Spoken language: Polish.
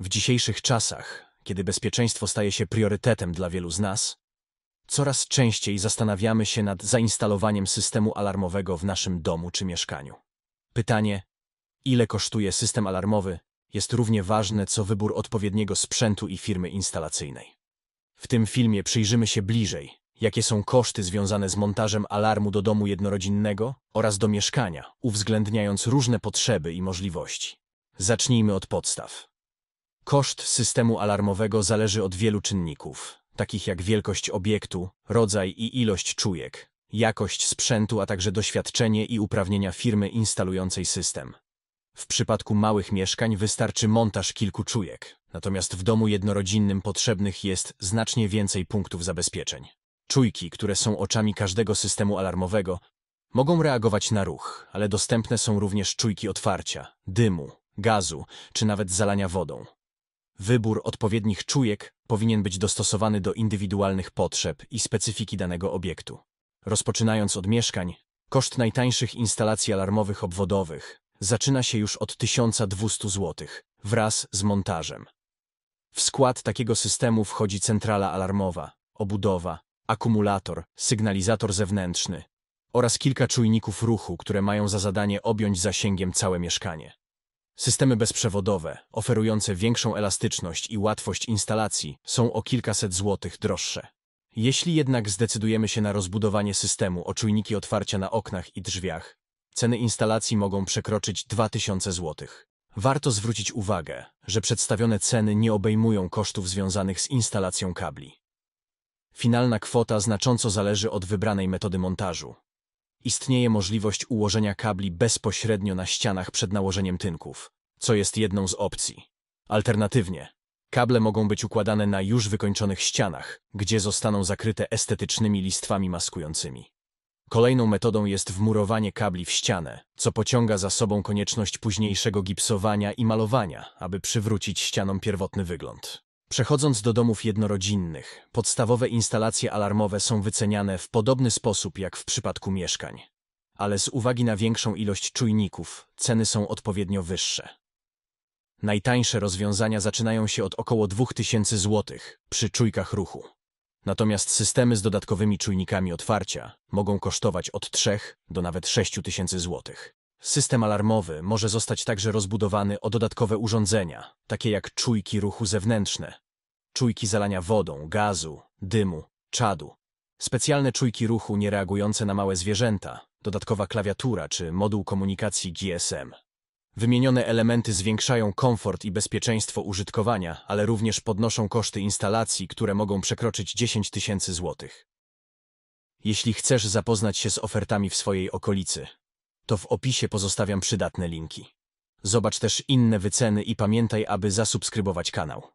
W dzisiejszych czasach, kiedy bezpieczeństwo staje się priorytetem dla wielu z nas, coraz częściej zastanawiamy się nad zainstalowaniem systemu alarmowego w naszym domu czy mieszkaniu. Pytanie, ile kosztuje system alarmowy, jest równie ważne co wybór odpowiedniego sprzętu i firmy instalacyjnej. W tym filmie przyjrzymy się bliżej, jakie są koszty związane z montażem alarmu do domu jednorodzinnego oraz do mieszkania, uwzględniając różne potrzeby i możliwości. Zacznijmy od podstaw. Koszt systemu alarmowego zależy od wielu czynników, takich jak wielkość obiektu, rodzaj i ilość czujek, jakość sprzętu, a także doświadczenie i uprawnienia firmy instalującej system. W przypadku małych mieszkań wystarczy montaż kilku czujek, natomiast w domu jednorodzinnym potrzebnych jest znacznie więcej punktów zabezpieczeń. Czujki, które są oczami każdego systemu alarmowego, mogą reagować na ruch, ale dostępne są również czujki otwarcia, dymu, gazu czy nawet zalania wodą. Wybór odpowiednich czujek powinien być dostosowany do indywidualnych potrzeb i specyfiki danego obiektu. Rozpoczynając od mieszkań, koszt najtańszych instalacji alarmowych obwodowych zaczyna się już od 1200 zł wraz z montażem. W skład takiego systemu wchodzi centrala alarmowa, obudowa, akumulator, sygnalizator zewnętrzny oraz kilka czujników ruchu, które mają za zadanie objąć zasięgiem całe mieszkanie. Systemy bezprzewodowe, oferujące większą elastyczność i łatwość instalacji, są o kilkaset złotych droższe. Jeśli jednak zdecydujemy się na rozbudowanie systemu o czujniki otwarcia na oknach i drzwiach, ceny instalacji mogą przekroczyć 2000 zł. Warto zwrócić uwagę, że przedstawione ceny nie obejmują kosztów związanych z instalacją kabli. Finalna kwota znacząco zależy od wybranej metody montażu, istnieje możliwość ułożenia kabli bezpośrednio na ścianach przed nałożeniem tynków, co jest jedną z opcji. Alternatywnie, kable mogą być układane na już wykończonych ścianach, gdzie zostaną zakryte estetycznymi listwami maskującymi. Kolejną metodą jest wmurowanie kabli w ścianę, co pociąga za sobą konieczność późniejszego gipsowania i malowania, aby przywrócić ścianom pierwotny wygląd. Przechodząc do domów jednorodzinnych, podstawowe instalacje alarmowe są wyceniane w podobny sposób jak w przypadku mieszkań. Ale z uwagi na większą ilość czujników, ceny są odpowiednio wyższe. Najtańsze rozwiązania zaczynają się od około 2000 zł przy czujkach ruchu. Natomiast systemy z dodatkowymi czujnikami otwarcia mogą kosztować od 3 do nawet 6000 zł. System alarmowy może zostać także rozbudowany o dodatkowe urządzenia, takie jak czujki ruchu zewnętrzne, czujki zalania wodą, gazu, dymu, czadu, specjalne czujki ruchu niereagujące na małe zwierzęta, dodatkowa klawiatura czy moduł komunikacji GSM. Wymienione elementy zwiększają komfort i bezpieczeństwo użytkowania, ale również podnoszą koszty instalacji, które mogą przekroczyć 10 tysięcy złotych. Jeśli chcesz zapoznać się z ofertami w swojej okolicy, to w opisie pozostawiam przydatne linki. Zobacz też inne wyceny i pamiętaj, aby zasubskrybować kanał.